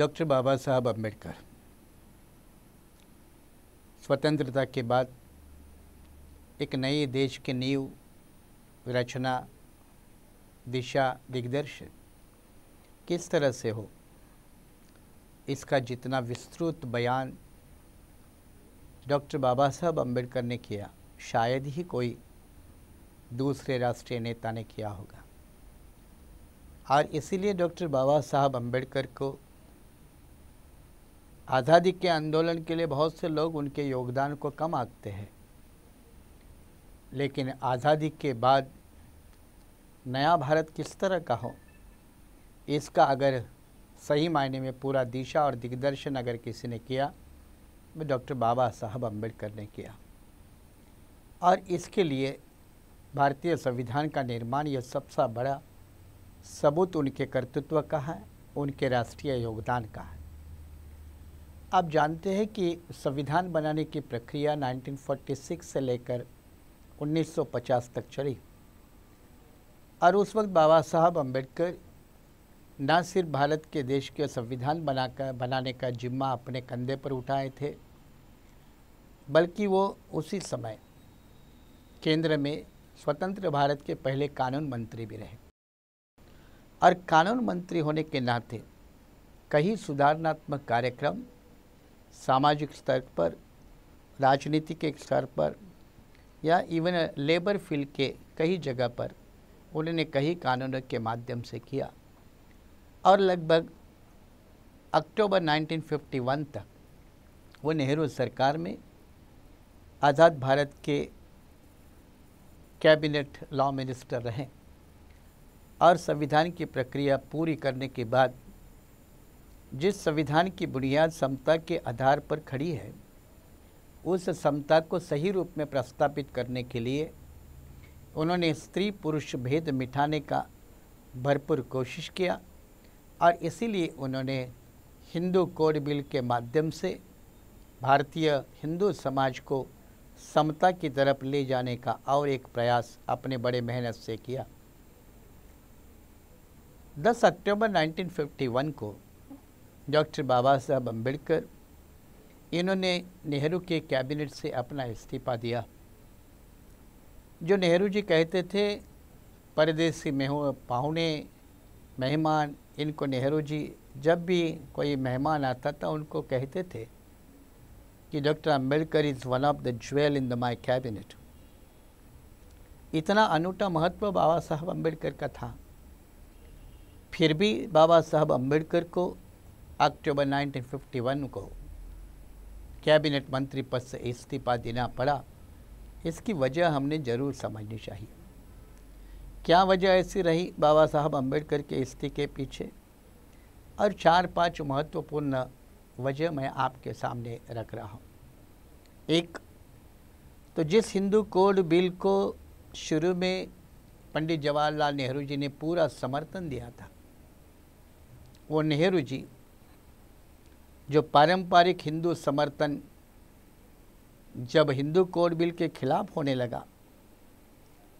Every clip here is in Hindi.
डॉक्टर बाबा साहब अम्बेडकर स्वतंत्रता के बाद एक नए देश के नींव रचना दिशा दिग्दर्शन किस तरह से हो इसका जितना विस्तृत बयान डॉक्टर बाबा साहब अम्बेडकर ने किया शायद ही कोई दूसरे राष्ट्रीय नेता ने किया होगा और इसीलिए डॉक्टर बाबा साहब अम्बेडकर को आज़ादी के आंदोलन के लिए बहुत से लोग उनके योगदान को कम आंकते हैं लेकिन आज़ादी के बाद नया भारत किस तरह का हो इसका अगर सही मायने में पूरा दिशा और दिग्दर्शन अगर किसी ने किया वो डॉक्टर बाबा साहब अम्बेडकर ने किया और इसके लिए भारतीय संविधान का निर्माण यह सबसे बड़ा सबूत उनके कर्तृत्व का है उनके राष्ट्रीय योगदान का है आप जानते हैं कि संविधान बनाने की प्रक्रिया 1946 से लेकर 1950 तक चली और उस वक्त बाबा साहब अम्बेडकर न सिर्फ भारत के देश के संविधान बनाकर बनाने का जिम्मा अपने कंधे पर उठाए थे बल्कि वो उसी समय केंद्र में स्वतंत्र भारत के पहले कानून मंत्री भी रहे और कानून मंत्री होने के नाते कई सुधारणात्मक कार्यक्रम सामाजिक स्तर पर राजनीति के स्तर पर या इवन लेबर फील्ड के कई जगह पर उन्होंने कई कानूनों के माध्यम से किया और लगभग अक्टूबर 1951 तक वो नेहरू सरकार में आज़ाद भारत के कैबिनेट लॉ मिनिस्टर रहे और संविधान की प्रक्रिया पूरी करने के बाद जिस संविधान की बुनियाद समता के आधार पर खड़ी है उस समता को सही रूप में प्रस्तापित करने के लिए उन्होंने स्त्री पुरुष भेद मिटाने का भरपूर कोशिश किया और इसीलिए उन्होंने हिंदू कोड बिल के माध्यम से भारतीय हिंदू समाज को समता की तरफ ले जाने का और एक प्रयास अपने बड़े मेहनत से किया 10 अक्टूबर 1951 को डॉक्टर बाबा साहब अम्बेडकर इन्होंने नेहरू के कैबिनेट से अपना इस्तीफ़ा दिया जो नेहरू जी कहते थे परदेसी में पाहुने मेहमान इनको नेहरू जी जब भी कोई मेहमान आता था उनको कहते थे कि doctor Ambedkar is one of the jewel in the my cabinet इतना अनूठा महत्व बाबा साहब अम्बेडकर का था फिर भी बाबा साहब अम्बेडकर को अक्टूबर 1951 को कैबिनेट मंत्री पद से इस्तीफा देना पड़ा इसकी वजह हमने ज़रूर समझनी चाहिए क्या वजह ऐसी रही बाबा साहब अम्बेडकर के इस्तीफे के पीछे और चार पांच महत्वपूर्ण वजह मैं आपके सामने रख रहा हूँ एक तो जिस हिंदू कोड बिल को शुरू में पंडित जवाहरलाल नेहरू जी ने पूरा समर्थन दिया था वो नेहरू जी जो पारंपरिक हिंदू समर्थन जब हिंदू कोड बिल के खिलाफ होने लगा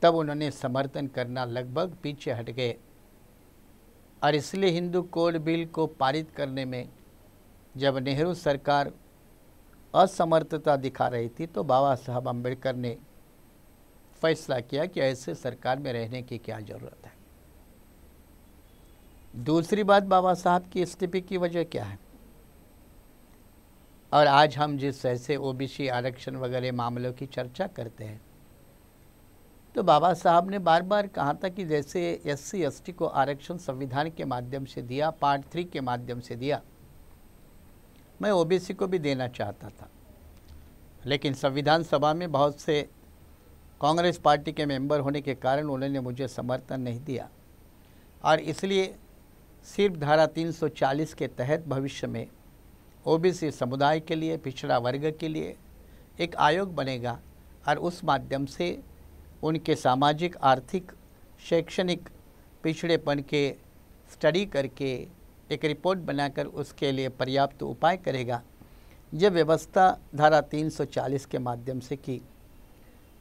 तब उन्होंने समर्थन करना लगभग पीछे हट गए और इसलिए हिंदू कोड बिल को पारित करने में जब नेहरू सरकार असमर्थता दिखा रही थी तो बाबा साहब अम्बेडकर ने फैसला किया कि ऐसे सरकार में रहने की क्या ज़रूरत है दूसरी बात बाबा साहब की इस्तीफे की वजह क्या है और आज हम जिस ऐसे ओ आरक्षण वगैरह मामलों की चर्चा करते हैं तो बाबा साहब ने बार बार कहा था कि जैसे एस सी एस टी को आरक्षण संविधान के माध्यम से दिया पार्ट थ्री के माध्यम से दिया मैं ओ को भी देना चाहता था लेकिन संविधान सभा में बहुत से कांग्रेस पार्टी के मेंबर होने के कारण उन्होंने मुझे समर्थन नहीं दिया और इसलिए सिर्फ धारा 340 के तहत भविष्य में ओबीसी समुदाय के लिए पिछड़ा वर्ग के लिए एक आयोग बनेगा और उस माध्यम से उनके सामाजिक आर्थिक शैक्षणिक पिछड़ेपन के स्टडी करके एक रिपोर्ट बनाकर उसके लिए पर्याप्त उपाय करेगा यह व्यवस्था धारा 340 के माध्यम से की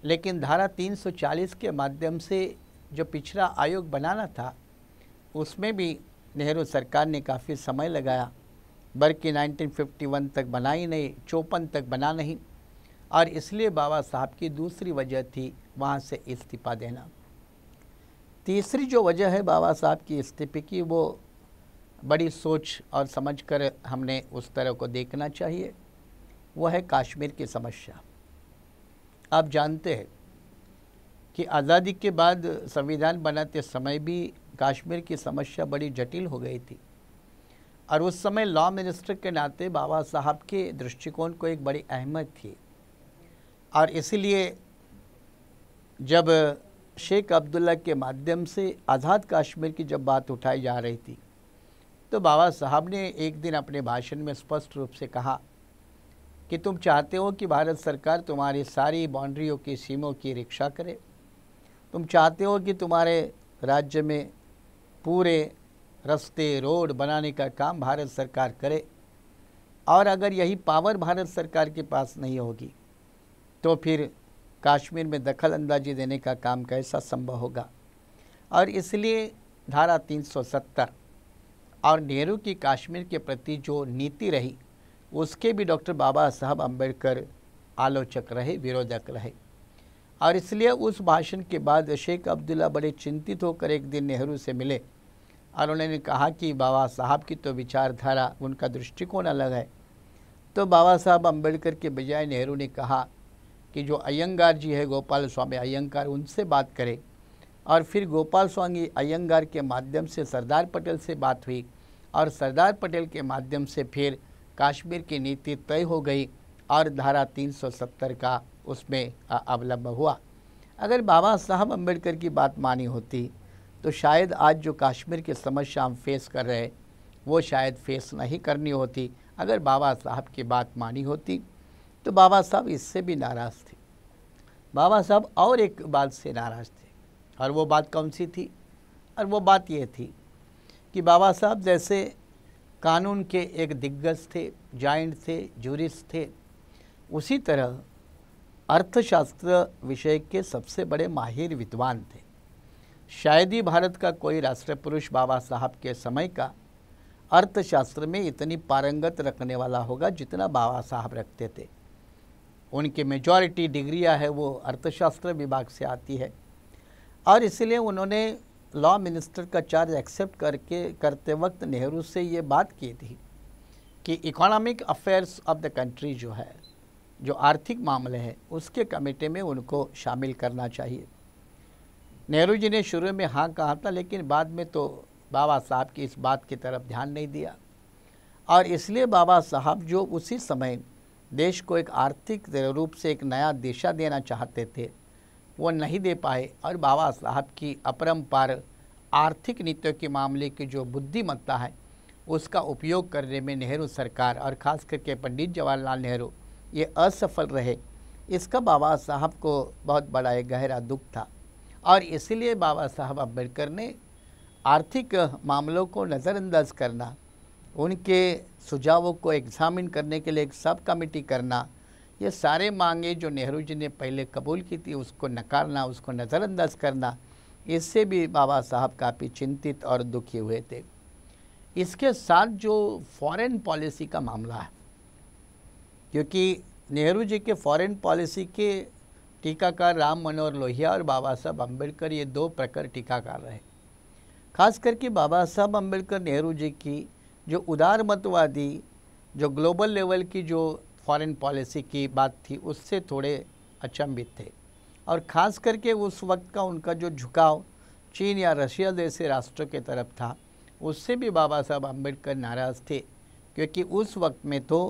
लेकिन धारा 340 के माध्यम से जो पिछड़ा आयोग बनाना था उसमें भी नेहरू सरकार ने काफ़ी समय लगाया बल्कि 1951 तक बना ही नहीं चौपन तक बना नहीं और इसलिए बाबा साहब की दूसरी वजह थी वहाँ से इस्तीफ़ा देना तीसरी जो वजह है बाबा साहब की इस्तीफे की वो बड़ी सोच और समझ कर हमने उस तरह को देखना चाहिए वो है कश्मीर की समस्या आप जानते हैं कि आज़ादी के बाद संविधान बनाते समय भी कश्मीर की समस्या बड़ी जटिल हो गई थी और उस समय लॉ मिनिस्टर के नाते बाबा साहब के दृष्टिकोण को एक बड़ी अहमियत थी और इसीलिए जब शेख अब्दुल्ला के माध्यम से आज़ाद कश्मीर की जब बात उठाई जा रही थी तो बाबा साहब ने एक दिन अपने भाषण में स्पष्ट रूप से कहा कि तुम चाहते हो कि भारत सरकार तुम्हारी सारी बाउंड्रियों की सीमों की रक्षा करे तुम चाहते हो कि तुम्हारे राज्य में पूरे रास्ते रोड बनाने का काम भारत सरकार करे और अगर यही पावर भारत सरकार के पास नहीं होगी तो फिर कश्मीर में दखल अंदाजी देने का काम कैसा संभव होगा और इसलिए धारा 370 और नेहरू की कश्मीर के प्रति जो नीति रही उसके भी डॉक्टर बाबा साहब अम्बेडकर आलोचक रहे विरोधक रहे और इसलिए उस भाषण के बाद शेख अब्दुल्ला बड़े चिंतित होकर एक दिन नेहरू से मिले और उन्होंने कहा कि बाबा साहब की तो विचारधारा उनका दृष्टिकोण अलग है तो बाबा साहब अम्बेडकर के बजाय नेहरू ने कहा कि जो अयंगार जी है गोपाल स्वामी अयंगार उनसे बात करें और फिर गोपाल स्वामी अयंगार के माध्यम से सरदार पटेल से बात हुई और सरदार पटेल के माध्यम से फिर कश्मीर की नीति तय हो गई और धारा 370 का उसमें अवलंब हुआ अगर बाबा साहब अम्बेडकर की बात मानी होती तो शायद आज जो कश्मीर की समस्या हम फेस कर रहे वो शायद फेस नहीं करनी होती अगर बाबा साहब की बात मानी होती तो बाबा साहब इससे भी नाराज़ थे बाबा साहब और एक बात से नाराज़ थे और वो बात कौन सी थी और वो बात ये थी कि बाबा साहब जैसे कानून के एक दिग्गज थे जॉइंट थे जूरिस्ट थे उसी तरह अर्थशास्त्र विषय के सबसे बड़े माहिर विद्वान थे शायद ही भारत का कोई राष्ट्रपुरुष बाबा साहब के समय का अर्थशास्त्र में इतनी पारंगत रखने वाला होगा जितना बाबा साहब रखते थे उनकी मेजॉरिटी डिग्रियाँ है वो अर्थशास्त्र विभाग से आती है और इसलिए उन्होंने लॉ मिनिस्टर का चार्ज एक्सेप्ट करके करते वक्त नेहरू से ये बात की थी कि economic affairs of the country जो है जो आर्थिक मामले हैं उसके कमेटी में उनको शामिल करना चाहिए नेहरू जी ने शुरू में हाँ कहा था लेकिन बाद में तो बाबा साहब की इस बात की तरफ ध्यान नहीं दिया और इसलिए बाबा साहब जो उसी समय देश को एक आर्थिक रूप से एक नया दिशा देना चाहते थे वो नहीं दे पाए और बाबा साहब की अपरम्पार आर्थिक नीतियों के मामले की जो बुद्धिमत्ता है उसका उपयोग करने में नेहरू सरकार और ख़ास करके पंडित जवाहरलाल नेहरू ये असफल रहे इसका बाबा साहब को बहुत बड़ा एक गहरा दुख था और इसीलिए बाबा साहब अम्बेडकर ने आर्थिक मामलों को नज़रअंदाज करना उनके सुझावों को एग्ज़ामिन करने के लिए एक सब कमेटी करना ये सारे मांगे जो नेहरू जी ने पहले कबूल की थी उसको नकारना उसको नज़रअंदाज करना इससे भी बाबा साहब काफ़ी चिंतित और दुखी हुए थे इसके साथ जो फॉरेन पॉलिसी का मामला है क्योंकि नेहरू जी के फॉरेन पॉलिसी के टीकाकार राम मनोहर लोहिया और बाबा साहब अम्बेडकर ये दो प्रकर टीकाकार रहे खास करके बाबा साहब अम्बेडकर नेहरू जी की जो उदार मतवादी जो ग्लोबल लेवल की जो फॉरेन पॉलिसी की बात थी उससे थोड़े अचंभित थे और ख़ास करके उस वक्त का उनका जो झुकाव चीन या रशिया जैसे राष्ट्रों के तरफ था उससे भी बाबा साहब अम्बेडकर नाराज़ थे क्योंकि उस वक्त में तो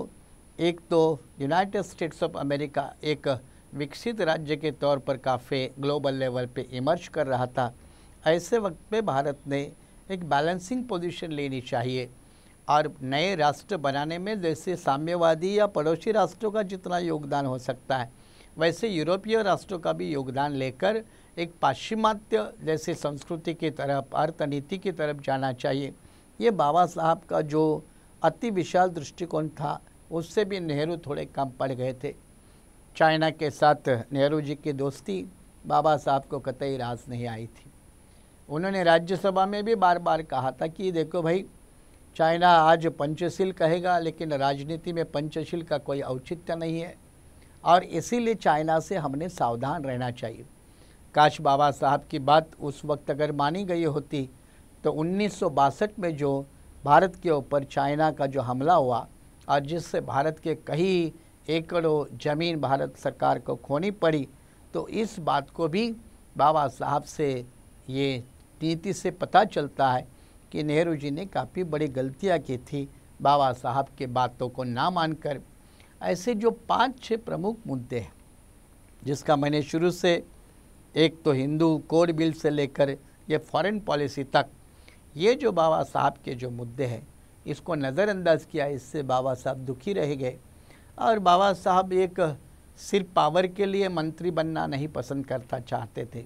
एक तो यूनाइटेड स्टेट्स ऑफ अमेरिका एक विकसित राज्य के तौर पर काफ़ी ग्लोबल लेवल पे इमर्ज कर रहा था ऐसे वक्त पे भारत ने एक बैलेंसिंग पोजीशन लेनी चाहिए और नए राष्ट्र बनाने में जैसे साम्यवादी या पड़ोसी राष्ट्रों का जितना योगदान हो सकता है वैसे यूरोपीय राष्ट्रों का भी योगदान लेकर एक पाश्चिमात्य जैसे संस्कृति की तरफ अर्थनीति की तरफ जाना चाहिए ये बाबा साहब का जो अति विशाल दृष्टिकोण था उससे भी नेहरू थोड़े कम पड़ गए थे चाइना के साथ नेहरू जी की दोस्ती बाबा साहब को कतई रास नहीं आई थी उन्होंने राज्यसभा में भी बार बार कहा था कि देखो भाई चाइना आज पंचशील कहेगा लेकिन राजनीति में पंचशील का कोई औचित्य नहीं है और इसीलिए चाइना से हमने सावधान रहना चाहिए काश बाबा साहब की बात उस वक्त अगर मानी गई होती तो उन्नीस में जो भारत के ऊपर चाइना का जो हमला हुआ और जिससे भारत के कई एकड़ों ज़मीन भारत सरकार को खोनी पड़ी तो इस बात को भी बाबा साहब से ये नीति से पता चलता है कि नेहरू जी ने काफ़ी बड़ी गलतियाँ की थी बाबा साहब के बातों को ना मानकर ऐसे जो पांच छः प्रमुख मुद्दे हैं जिसका मैंने शुरू से एक तो हिंदू कोड बिल से लेकर ये फॉरेन पॉलिसी तक ये जो बाबा साहब के जो मुद्दे हैं इसको नज़रअंदाज किया इससे बाबा साहब दुखी रह गए और बाबा साहब एक सिर्फ पावर के लिए मंत्री बनना नहीं पसंद करता चाहते थे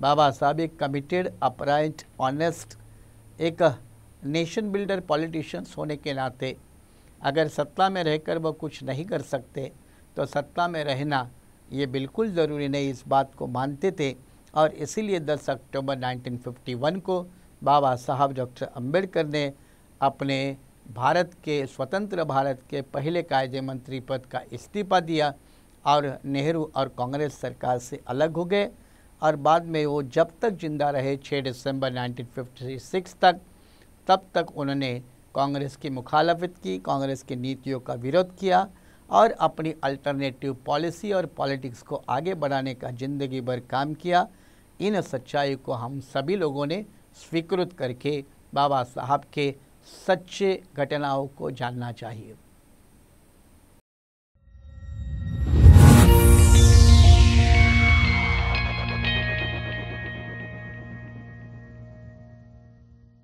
बाबा साहब एक कमिटेड अपराइट ऑनेस्ट एक नेशन बिल्डर पॉलिटिशियंस होने के नाते अगर सत्ता में रहकर वह कुछ नहीं कर सकते तो सत्ता में रहना ये बिल्कुल ज़रूरी नहीं इस बात को मानते थे और इसीलिए 10 अक्टूबर 1951 को बाबा साहब डॉक्टर अंबेडकर ने अपने भारत के स्वतंत्र भारत के पहले कायदे मंत्री पद का इस्तीफा दिया और नेहरू और कांग्रेस सरकार से अलग हो गए और बाद में वो जब तक जिंदा रहे 6 दिसंबर 1956 तक तब तक उन्होंने कांग्रेस की मुखालफत की कांग्रेस की नीतियों का विरोध किया और अपनी अल्टरनेटिव पॉलिसी और पॉलिटिक्स को आगे बढ़ाने का ज़िंदगी भर काम किया इन सच्चाई को हम सभी लोगों ने स्वीकृत करके बाबा साहब के सच्चे घटनाओं को जानना चाहिए